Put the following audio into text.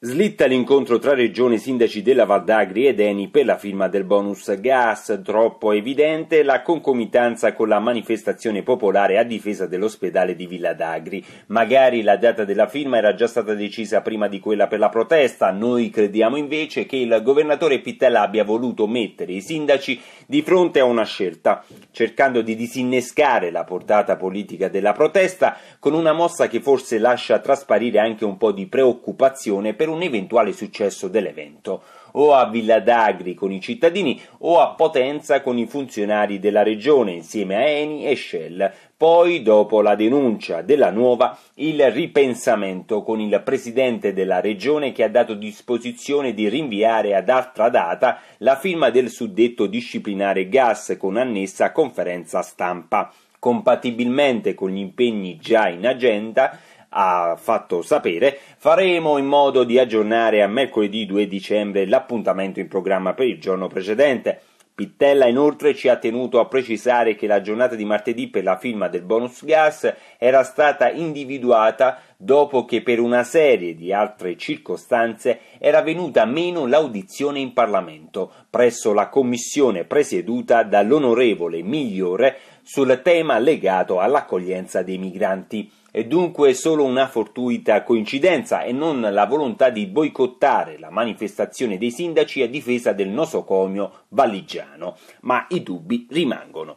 Slitta l'incontro tra regioni e sindaci della Val d'Agri ed Eni per la firma del bonus gas, troppo evidente la concomitanza con la manifestazione popolare a difesa dell'ospedale di Villa d'Agri. Magari la data della firma era già stata decisa prima di quella per la protesta, noi crediamo invece che il governatore Pittella abbia voluto mettere i sindaci di fronte a una scelta, cercando di disinnescare la portata politica della protesta con una mossa che forse lascia trasparire anche un po' di preoccupazione per per un eventuale successo dell'evento, o a Villa d'Agri con i cittadini o a Potenza con i funzionari della regione insieme a Eni e Shell. Poi, dopo la denuncia della nuova, il ripensamento con il presidente della regione che ha dato disposizione di rinviare ad altra data la firma del suddetto disciplinare gas con annessa conferenza stampa. Compatibilmente con gli impegni già in agenda, ha fatto sapere, faremo in modo di aggiornare a mercoledì 2 dicembre l'appuntamento in programma per il giorno precedente. Pittella inoltre ci ha tenuto a precisare che la giornata di martedì per la firma del bonus gas era stata individuata dopo che per una serie di altre circostanze era venuta meno l'audizione in Parlamento presso la commissione presieduta dall'onorevole Migliore sul tema legato all'accoglienza dei migranti. È dunque solo una fortuita coincidenza e non la volontà di boicottare la manifestazione dei sindaci a difesa del nosocomio valigiano, ma i dubbi rimangono.